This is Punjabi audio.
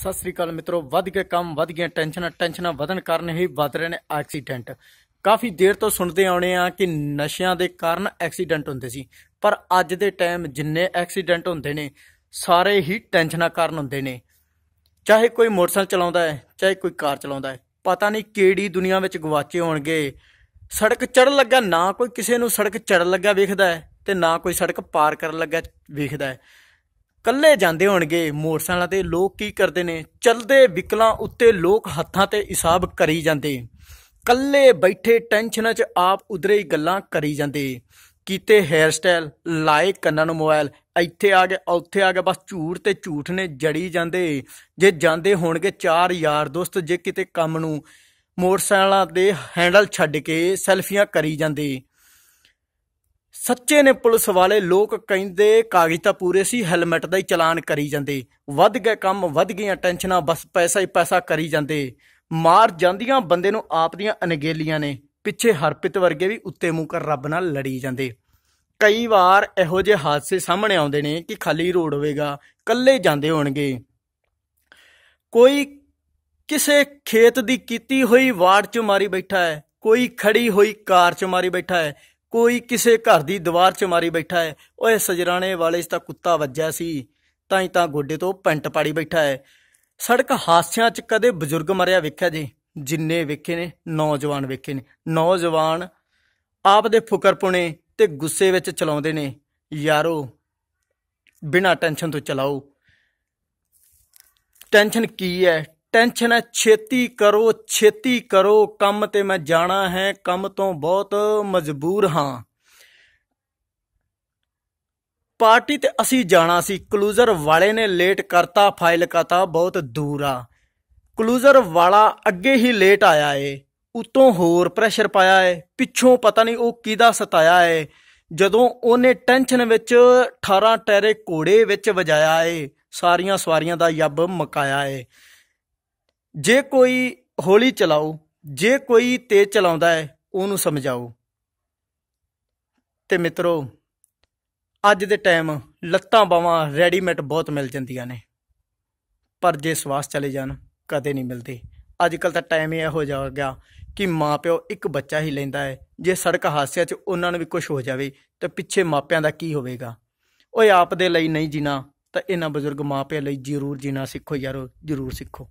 ਸਤਿ ਸ੍ਰੀ ਅਕਾਲ ਮਿੱਤਰੋ ਵੱਧ ਕੇ ਕੰਮ ਵੱਧ ਗਿਆ ਟੈਨਸ਼ਨ ਟੈਨਸ਼ਨਾਂ ਵਧਣ ਕਾਰਨ ਹੀ ਵੱਧ ਰਹੇ ਨੇ ਐਕਸੀਡੈਂਟ ਕਾਫੀ ਦੇਰ ਤੋਂ ਸੁਣਦੇ ਆਉਣੇ ਆ ਕਿ ਨਸ਼ਿਆਂ ਦੇ ਕਾਰਨ ਐਕਸੀਡੈਂਟ ਹੁੰਦੇ ਸੀ ਪਰ ਅੱਜ ਦੇ ਟਾਈਮ ਜਿੰਨੇ ਐਕਸੀਡੈਂਟ ਹੁੰਦੇ ਨੇ ਸਾਰੇ ਹੀ ਟੈਨਸ਼ਨਾਂ ਕਾਰਨ ਹੁੰਦੇ ਨੇ ਚਾਹੇ ਕੋਈ ਮੋਟਰਸਾਈਕਲ ਚਲਾਉਂਦਾ ਹੈ ਚਾਹੇ ਕੋਈ ਕਾਰ ਚਲਾਉਂਦਾ ਹੈ ਪਤਾ ਨਹੀਂ ਕਿਹੜੀ ਦੁਨੀਆ ਵਿੱਚ ਗਵਾਚੇ ਹੋਣਗੇ ਸੜਕ ਚੜਨ ਲੱਗਾ ਨਾ ਕੋਈ ਕਿਸੇ ਨੂੰ ਸੜਕ ਚੜਨ ਲੱਗਾ ਵੇਖਦਾ ਹੈ ਤੇ ਨਾ ਕੋਈ ਸੜਕ ਪਾਰ ਕਰਨ ਲੱਗਾ ਵੇਖਦਾ ਹੈ ਕੱਲੇ ਜਾਂਦੇ ਹੋਣਗੇ ਮੋਟਰਸਾਈਕਲਾਂ ਤੇ ਲੋਕ ਕੀ ਕਰਦੇ ਨੇ ਚਲਦੇ ਵਿਕਲਾਂ ਉੱਤੇ ਲੋਕ ਹੱਥਾਂ ਤੇ ਹਿਸਾਬ ਕਰੀ ਜਾਂਦੇ ਕੱਲੇ ਬੈਠੇ ਟੈਨਸ਼ਨਾਂ 'ਚ ਆਪ ਉਧਰੇ ਹੀ ਗੱਲਾਂ ਕਰੀ ਜਾਂਦੇ ਕੀਤੇ ਹੈਅਰ ਸਟਾਈਲ ਲਾਇਕ ਕੰਨਾਂ ਨੂੰ ਮੋਬਾਈਲ ਇੱਥੇ ਆ ਗਿਆ ਉੱਥੇ ਆ ਗਿਆ ਬਸ ਝੂਠ ਤੇ ਝੂਠ ਨੇ ਜੜੀ ਜਾਂਦੇ ਜੇ ਜਾਂਦੇ ਹੋਣਗੇ ਚਾਰ ਯਾਰ ਦੋਸਤ ਜੇ ਕਿਤੇ ਕੰਮ ਨੂੰ ਮੋਟਰਸਾਈਕਲਾਂ ਦੇ ਹੈਂਡਲ ਛੱਡ ਕੇ ਸੈਲਫੀਆਂ ਕਰੀ ਜਾਂਦੇ ਸੱਚੇ ਨੇ ਪੁਲਿਸ ਵਾਲੇ ਲੋਕ ਕਹਿੰਦੇ ਕਾਗਜ਼ ਤਾਂ ਪੂਰੇ ਸੀ ਹੈਲਮਟ ਦਾ ਹੀ ਚਲਾਨ ਕਰੀ ਜਾਂਦੇ ਵੱਧ ਗਏ ਕੰਮ ਵੱਧ ਗਈਆਂ ਟੈਨਸ਼ਨਾਂ ਬਸ ਪੈਸਾ ਹੀ ਪੈਸਾ ਕਰੀ ਜਾਂਦੇ ਮਾਰ ਜਾਂਦੀਆਂ ਬੰਦੇ ਨੂੰ ਆਪ ਦੀਆਂ ਅਨਗੇਲੀਆਂ ਨੇ ਪਿੱਛੇ ਹਰਪਿਤ ਵਰਗੇ ਵੀ ਉੱਤੇ ਮੂੰਹ ਕਰ ਰੱਬ ਨਾਲ ਲੜੀ ਜਾਂਦੇ ਕਈ ਵਾਰ ਇਹੋ ਜਿਹੇ ਹਾਦਸੇ ਸਾਹਮਣੇ ਆਉਂਦੇ ਨੇ ਕਿ ਖਾਲੀ ਰੋਡ ਹੋਵੇਗਾ ਕੱਲੇ ਜਾਂਦੇ ਹੋਣਗੇ ਕੋਈ ਕਿਸੇ ਖੇਤ ਦੀ ਕੀਤੀ ਹੋਈ ਵਾੜ 'ਚ ਮਾਰੀ ਬੈਠਾ ਹੈ ਕੋਈ ਖੜੀ ਹੋਈ ਕਾਰ 'ਚ ਮਾਰੀ ਬੈਠਾ ਹੈ ਕੋਈ ਕਿਸੇ ਘਰ ਦੀ ਦੀਵਾਰ 'ਚ ਮਾਰੀ ਬੈਠਾ ਹੈ ਓਏ ਸਜਰਾਣੇ ਵਾਲੇ ਇਸ ਤਾਂ ਕੁੱਤਾ ਵੱਜਿਆ ਸੀ ਤਾਂ ਹੀ ਤਾਂ ਗੋਡੇ ਤੋਂ ਪੈਂਟ ਪਾੜੀ ਬੈਠਾ ਹੈ ਸੜਕ ਹਾਸਿਆਂ 'ਚ ਕਦੇ ਬਜ਼ੁਰਗ ਮਰਿਆ ਵੇਖਿਆ ਜੀ ਜਿੰਨੇ ਵੇਖੇ ਨੇ ਨੌਜਵਾਨ ਵੇਖੇ ਨੇ ਨੌਜਵਾਨ ਆਪ ਦੇ ਫੁਕਰਪੁਣੇ ਤੇ ਗੁੱਸੇ ਵਿੱਚ ਚਲਾਉਂਦੇ ਨੇ ਯਾਰੋ ਬਿਨਾ ਟੈਨਸ਼ਨ ਤੋਂ ਚਲਾਓ ਟੈਨਸ਼ਨ ਕੀ ਹੈ ਟੈਨਸ਼ਨ ਹੈ ਛੇਤੀ ਕਰੋ ਛੇਤੀ ਕਰੋ ਕੰਮ ਤੇ ਮੈਂ ਜਾਣਾ ਹੈ ਕੰਮ ਤੋਂ ਬਹੁਤ ਮਜਬੂਰ ਹਾਂ ਪਾਰਟੀ ਤੇ ਅਸੀਂ ਜਾਣਾ ਸੀ ਕਲੂਜ਼ਰ ਵਾਲੇ ਨੇ ਲੇਟ ਕਰਤਾ ਫਾਈਲ ਕਰਤਾ ਬਹੁਤ ਦੂਰ ਆ ਕਲੂਜ਼ਰ ਵਾਲਾ ਅੱਗੇ ਹੀ ਲੇਟ ਆਇਆ ਏ ਉਤੋਂ ਹੋਰ ਪ੍ਰੈਸ਼ਰ ਪਾਇਆ ਏ ਪਿੱਛੋਂ ਪਤਾ ਨਹੀਂ ਉਹ ਕਿਹਦਾ ਸਤਾਇਆ ਏ ਜਦੋਂ ਉਹਨੇ ਟੈਨਸ਼ਨ ਵਿੱਚ 18 ਟੈਰੇ ਕੋੜੇ ਵਿੱਚ ਵਜਾਇਆ ਏ ਸਾਰੀਆਂ ਸਵਾਰੀਆਂ ਦਾ ਯੱਬ ਮਕਾਇਆ ਏ ਜੇ ਕੋਈ ਹੌਲੀ ਚਲਾਓ ਜੇ ਕੋਈ ਤੇਜ਼ ਚਲਾਉਂਦਾ ਹੈ ਉਹਨੂੰ ਸਮਝਾਓ ਤੇ ਮਿੱਤਰੋ ਅੱਜ ਦੇ ਟਾਈਮ ਲੱਤਾਂ ਬਾਵਾਂ ਰੈਡੀਮੇਡ ਬਹੁਤ ਮਿਲ ਜਾਂਦੀਆਂ ਨੇ ਪਰ ਜੇ ਸਵਾਸ ਚਲੇ ਜਾਣ ਕਦੇ ਨਹੀਂ ਮਿਲਦੇ ਅੱਜ ਕੱਲ ਤਾਂ ਟਾਈਮ ਹੀ ਇਹੋ ਜਿਹਾ ਹੋ ਗਿਆ ਕਿ ਮਾਪਿਓ ਇੱਕ ਬੱਚਾ ਹੀ ਲੈਂਦਾ ਹੈ ਜੇ ਸੜਕ ਹਾਦਸਿਆਂ 'ਚ ਉਹਨਾਂ ਨੂੰ ਵੀ ਕੁਝ ਹੋ ਜਾਵੇ ਤਾਂ ਪਿੱਛੇ ਮਾਪਿਆਂ ਦਾ ਕੀ ਹੋਵੇਗਾ ਓਏ ਆਪ ਦੇ ਲਈ ਨਹੀਂ ਜੀਣਾ ਤਾਂ ਇਹਨਾਂ ਬਜ਼ੁਰਗ ਮਾਪਿਆਂ ਲਈ ਜ਼ਰੂਰ ਜੀਣਾ ਸਿੱਖੋ ਯਾਰੋ ਜ਼ਰੂਰ ਸਿੱਖੋ